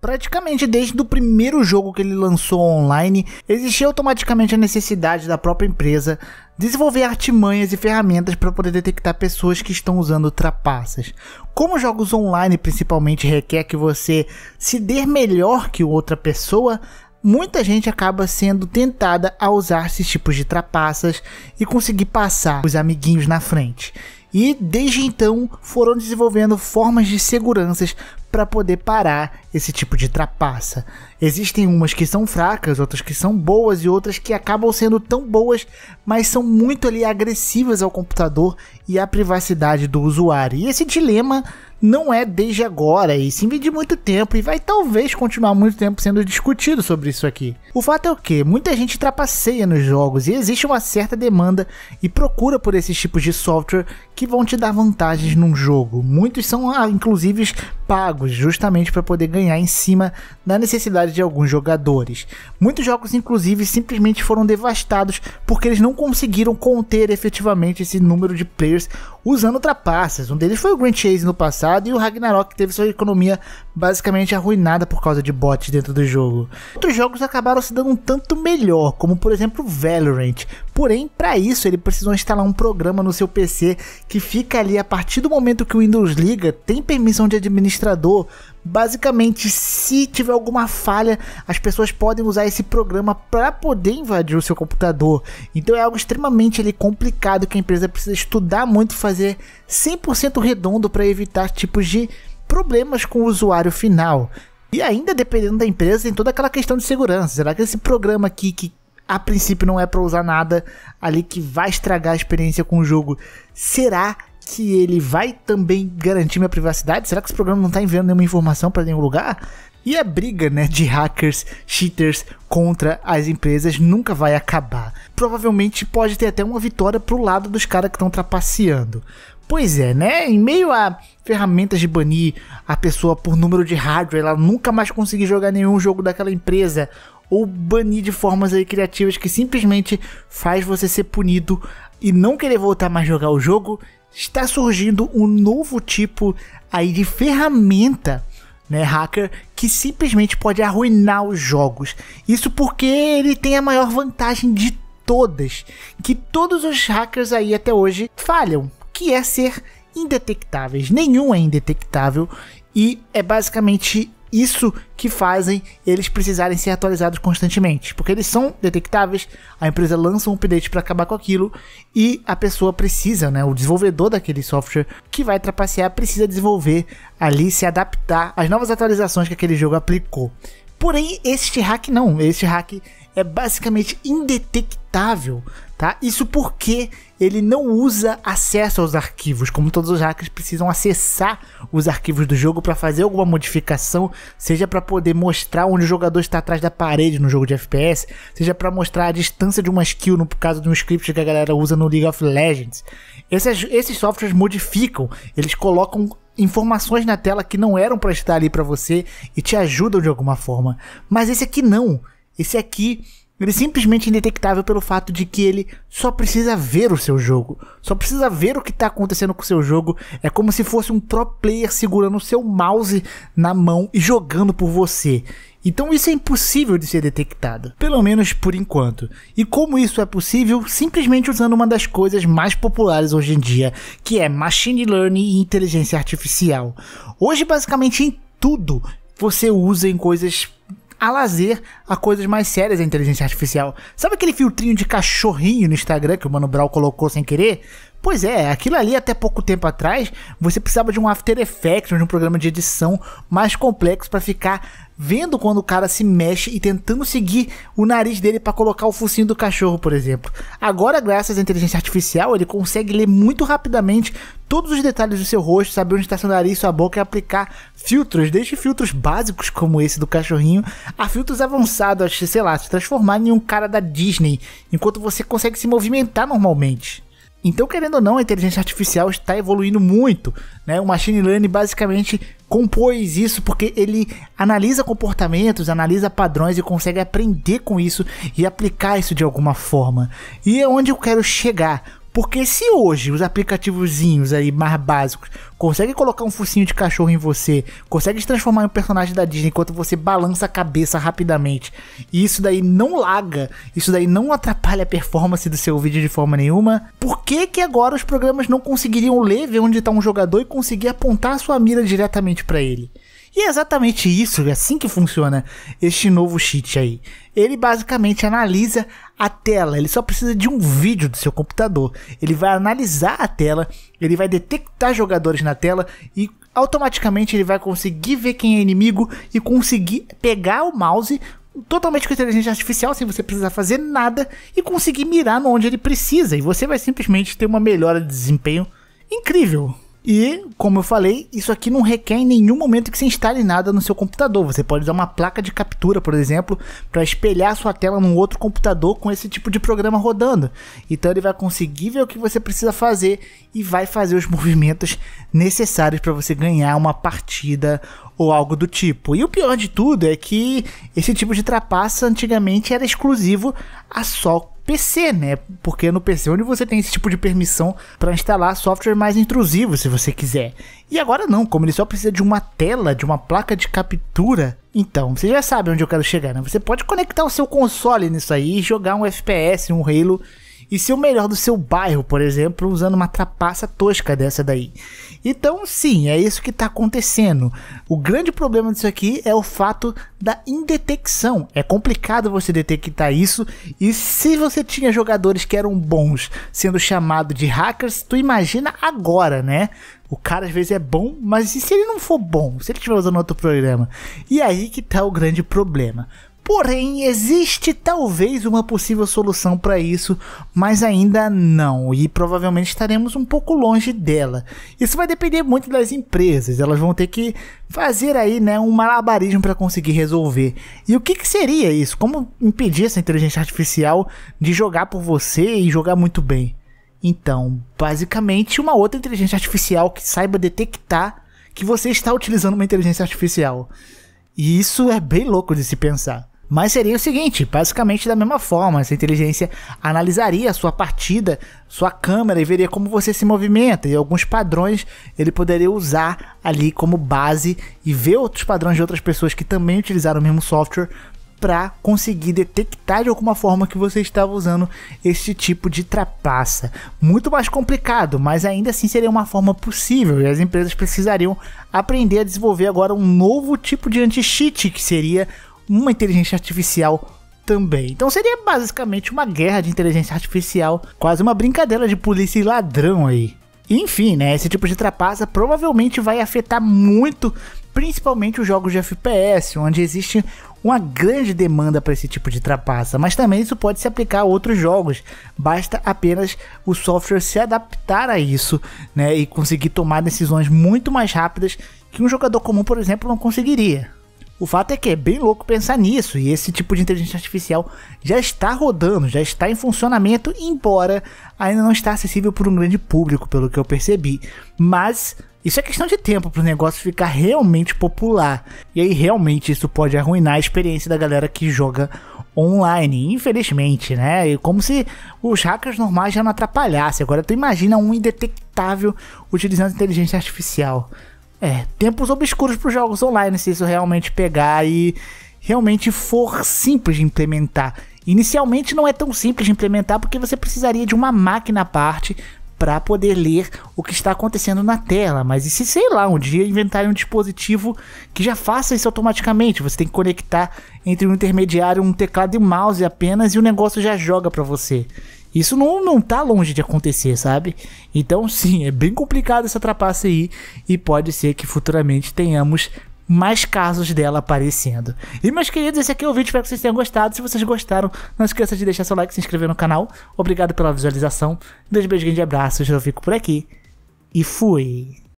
Praticamente desde o primeiro jogo que ele lançou online, existia automaticamente a necessidade da própria empresa desenvolver artimanhas e ferramentas para poder detectar pessoas que estão usando trapaças. Como jogos online principalmente requer que você se dê melhor que outra pessoa, muita gente acaba sendo tentada a usar esses tipos de trapaças e conseguir passar os amiguinhos na frente. E desde então foram desenvolvendo formas de seguranças para poder parar esse tipo de trapaça. Existem umas que são fracas, outras que são boas e outras que acabam sendo tão boas, mas são muito ali agressivas ao computador e à privacidade do usuário. E esse dilema não é desde agora, e sim de muito tempo, e vai talvez continuar muito tempo sendo discutido sobre isso aqui. O fato é o que? Muita gente trapaceia nos jogos e existe uma certa demanda e procura por esses tipos de software que vão te dar vantagens num jogo. Muitos são, ah, inclusive, pagos justamente para poder ganhar em cima da necessidade de alguns jogadores. Muitos jogos, inclusive, simplesmente foram devastados porque eles não conseguiram conter efetivamente esse número de players usando ultrapasses. Um deles foi o Grand Chase no passado e o Ragnarok que teve sua economia basicamente arruinada por causa de bots dentro do jogo. Outros jogos acabaram se dando um tanto melhor, como por exemplo Valorant. Porém, para isso ele precisou instalar um programa no seu PC que fica ali a partir do momento que o Windows liga, tem permissão de administrador, Basicamente, se tiver alguma falha, as pessoas podem usar esse programa para poder invadir o seu computador. Então é algo extremamente ali, complicado que a empresa precisa estudar muito, fazer 100% redondo para evitar tipos de problemas com o usuário final. E ainda dependendo da empresa, tem toda aquela questão de segurança. Será que esse programa aqui que a princípio não é para usar nada ali que vai estragar a experiência com o jogo, será que ele vai também garantir minha privacidade? Será que esse programa não está enviando nenhuma informação para nenhum lugar? E a briga né, de hackers, cheaters contra as empresas nunca vai acabar. Provavelmente pode ter até uma vitória para o lado dos caras que estão trapaceando. Pois é, né? Em meio a ferramentas de banir a pessoa por número de hardware, ela nunca mais conseguir jogar nenhum jogo daquela empresa ou banir de formas aí criativas que simplesmente faz você ser punido e não querer voltar mais a jogar o jogo, está surgindo um novo tipo aí de ferramenta né, hacker que simplesmente pode arruinar os jogos. Isso porque ele tem a maior vantagem de todas, que todos os hackers aí até hoje falham, que é ser indetectáveis. Nenhum é indetectável e é basicamente isso que fazem eles precisarem ser atualizados constantemente, porque eles são detectáveis, a empresa lança um update para acabar com aquilo e a pessoa precisa, né, o desenvolvedor daquele software que vai trapacear precisa desenvolver ali se adaptar às novas atualizações que aquele jogo aplicou. Porém, este hack não, este hack é basicamente indetectável, tá? Isso porque ele não usa acesso aos arquivos, como todos os hackers precisam acessar os arquivos do jogo para fazer alguma modificação, seja para poder mostrar onde o jogador está atrás da parede no jogo de FPS, seja para mostrar a distância de uma skill no caso de um script que a galera usa no League of Legends. Esses, esses softwares modificam, eles colocam informações na tela que não eram para estar ali para você e te ajudam de alguma forma. Mas esse aqui não. Esse aqui, ele é simplesmente indetectável pelo fato de que ele só precisa ver o seu jogo, só precisa ver o que está acontecendo com o seu jogo. É como se fosse um pro player segurando o seu mouse na mão e jogando por você. Então isso é impossível de ser detectado, pelo menos por enquanto. E como isso é possível? Simplesmente usando uma das coisas mais populares hoje em dia, que é machine learning e inteligência artificial. Hoje basicamente em tudo você usa em coisas a lazer, a coisas mais sérias da inteligência artificial. Sabe aquele filtrinho de cachorrinho no Instagram que o Mano Brown colocou sem querer? Pois é, aquilo ali até pouco tempo atrás, você precisava de um After Effects, de um programa de edição mais complexo para ficar vendo quando o cara se mexe e tentando seguir o nariz dele para colocar o focinho do cachorro, por exemplo. Agora, graças à inteligência artificial, ele consegue ler muito rapidamente todos os detalhes do seu rosto, saber onde está seu nariz, sua boca e aplicar filtros, desde filtros básicos como esse do cachorrinho, a filtros avançados, sei lá, se transformar em um cara da Disney, enquanto você consegue se movimentar normalmente. Então, querendo ou não, a inteligência artificial está evoluindo muito. Né? O machine learning basicamente compôs isso porque ele analisa comportamentos, analisa padrões e consegue aprender com isso e aplicar isso de alguma forma. E é onde eu quero chegar. Porque se hoje os aplicativozinhos aí mais básicos conseguem colocar um focinho de cachorro em você, conseguem se transformar em um personagem da Disney enquanto você balança a cabeça rapidamente, e isso daí não laga, isso daí não atrapalha a performance do seu vídeo de forma nenhuma, por que que agora os programas não conseguiriam ler, ver onde está um jogador e conseguir apontar a sua mira diretamente para ele? E é exatamente isso, é assim que funciona este novo cheat aí. Ele basicamente analisa a tela, ele só precisa de um vídeo do seu computador. Ele vai analisar a tela, ele vai detectar jogadores na tela e automaticamente ele vai conseguir ver quem é inimigo e conseguir pegar o mouse totalmente com inteligência artificial, sem você precisar fazer nada e conseguir mirar onde ele precisa. E você vai simplesmente ter uma melhora de desempenho incrível. E, como eu falei, isso aqui não requer em nenhum momento que você instale nada no seu computador. Você pode usar uma placa de captura, por exemplo, para espelhar sua tela num outro computador com esse tipo de programa rodando. Então ele vai conseguir ver o que você precisa fazer e vai fazer os movimentos necessários para você ganhar uma partida ou algo do tipo. E o pior de tudo é que esse tipo de trapaça antigamente era exclusivo a só PC, né? Porque no PC é onde você tem esse tipo de permissão para instalar software mais intrusivo, se você quiser. E agora não, como ele só precisa de uma tela, de uma placa de captura. Então, você já sabe onde eu quero chegar, né? Você pode conectar o seu console nisso aí e jogar um FPS, um Halo e ser o melhor do seu bairro, por exemplo, usando uma trapaça tosca dessa daí. Então, sim, é isso que está acontecendo. O grande problema disso aqui é o fato da indetecção. É complicado você detectar isso. E se você tinha jogadores que eram bons sendo chamado de hackers, tu imagina agora, né? O cara às vezes é bom, mas e se ele não for bom? Se ele estiver usando outro programa? E aí que está o grande problema. Porém, existe talvez uma possível solução para isso, mas ainda não, e provavelmente estaremos um pouco longe dela. Isso vai depender muito das empresas, elas vão ter que fazer aí, né, um malabarismo para conseguir resolver. E o que, que seria isso? Como impedir essa inteligência artificial de jogar por você e jogar muito bem? Então, basicamente, uma outra inteligência artificial que saiba detectar que você está utilizando uma inteligência artificial. E isso é bem louco de se pensar. Mas seria o seguinte, basicamente da mesma forma, essa inteligência analisaria a sua partida, sua câmera e veria como você se movimenta e alguns padrões ele poderia usar ali como base e ver outros padrões de outras pessoas que também utilizaram o mesmo software para conseguir detectar de alguma forma que você estava usando este tipo de trapaça. Muito mais complicado, mas ainda assim seria uma forma possível e as empresas precisariam aprender a desenvolver agora um novo tipo de anti-cheat que seria uma inteligência artificial também. Então seria basicamente uma guerra de inteligência artificial, quase uma brincadeira de polícia e ladrão aí. Enfim, né, esse tipo de trapaça provavelmente vai afetar muito, principalmente os jogos de FPS, onde existe uma grande demanda para esse tipo de trapaça, mas também isso pode se aplicar a outros jogos. Basta apenas o software se adaptar a isso, né, e conseguir tomar decisões muito mais rápidas que um jogador comum, por exemplo, não conseguiria. O fato é que é bem louco pensar nisso, e esse tipo de inteligência artificial já está rodando, já está em funcionamento, embora ainda não está acessível para um grande público, pelo que eu percebi. Mas isso é questão de tempo para o negócio ficar realmente popular, e aí realmente isso pode arruinar a experiência da galera que joga online, infelizmente, né? E como se os hackers normais já não atrapalhassem. Agora tu imagina um indetectável utilizando inteligência artificial. É, tempos obscuros para os jogos online, se isso realmente pegar e realmente for simples de implementar. Inicialmente não é tão simples de implementar porque você precisaria de uma máquina à parte para poder ler o que está acontecendo na tela. Mas e se, sei lá, um dia inventarem um dispositivo que já faça isso automaticamente? Você tem que conectar entre um intermediário, um teclado e um mouse apenas e o negócio já joga para você. Isso não, não tá longe de acontecer, sabe? Então, sim, é bem complicado essa trapaça aí e pode ser que futuramente tenhamos mais casos dela aparecendo. E meus queridos, esse aqui é o vídeo, espero que vocês tenham gostado. Se vocês gostaram, não esqueça de deixar seu like, se inscrever no canal. Obrigado pela visualização. Dois beijos grande abraços, eu fico por aqui e fui.